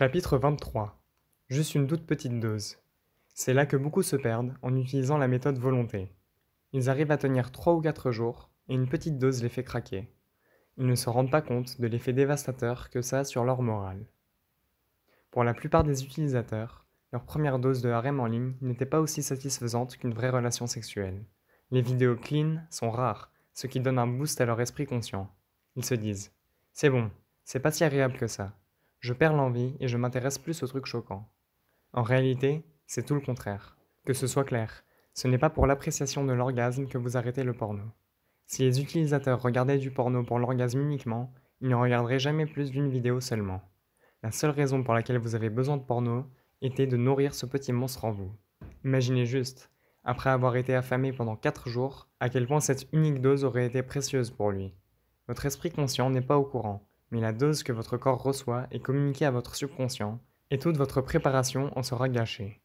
Chapitre 23. Juste une toute petite dose. C'est là que beaucoup se perdent en utilisant la méthode volonté. Ils arrivent à tenir 3 ou 4 jours et une petite dose les fait craquer. Ils ne se rendent pas compte de l'effet dévastateur que ça a sur leur morale. Pour la plupart des utilisateurs, leur première dose de harem en ligne n'était pas aussi satisfaisante qu'une vraie relation sexuelle. Les vidéos clean sont rares, ce qui donne un boost à leur esprit conscient. Ils se disent C'est bon, c'est pas si agréable que ça je perds l'envie et je m'intéresse plus aux trucs choquants. En réalité, c'est tout le contraire. Que ce soit clair, ce n'est pas pour l'appréciation de l'orgasme que vous arrêtez le porno. Si les utilisateurs regardaient du porno pour l'orgasme uniquement, ils ne regarderaient jamais plus d'une vidéo seulement. La seule raison pour laquelle vous avez besoin de porno était de nourrir ce petit monstre en vous. Imaginez juste, après avoir été affamé pendant 4 jours, à quel point cette unique dose aurait été précieuse pour lui. Votre esprit conscient n'est pas au courant, mais la dose que votre corps reçoit est communiquée à votre subconscient, et toute votre préparation en sera gâchée.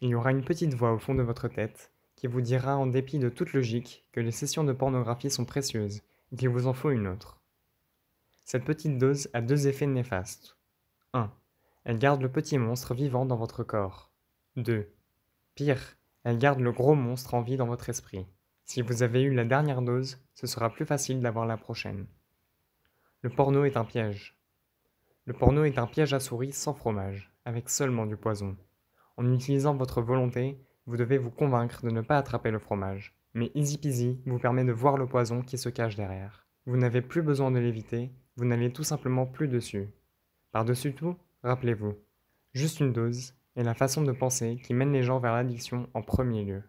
Il y aura une petite voix au fond de votre tête qui vous dira en dépit de toute logique que les sessions de pornographie sont précieuses et qu'il vous en faut une autre. Cette petite dose a deux effets néfastes. 1. Elle garde le petit monstre vivant dans votre corps. 2. Pire, elle garde le gros monstre en vie dans votre esprit. Si vous avez eu la dernière dose, ce sera plus facile d'avoir la prochaine. Le porno est un piège. Le porno est un piège à souris sans fromage, avec seulement du poison. En utilisant votre volonté, vous devez vous convaincre de ne pas attraper le fromage. Mais Easy Peasy vous permet de voir le poison qui se cache derrière. Vous n'avez plus besoin de l'éviter, vous n'allez tout simplement plus dessus. Par-dessus tout, rappelez-vous, juste une dose est la façon de penser qui mène les gens vers l'addiction en premier lieu.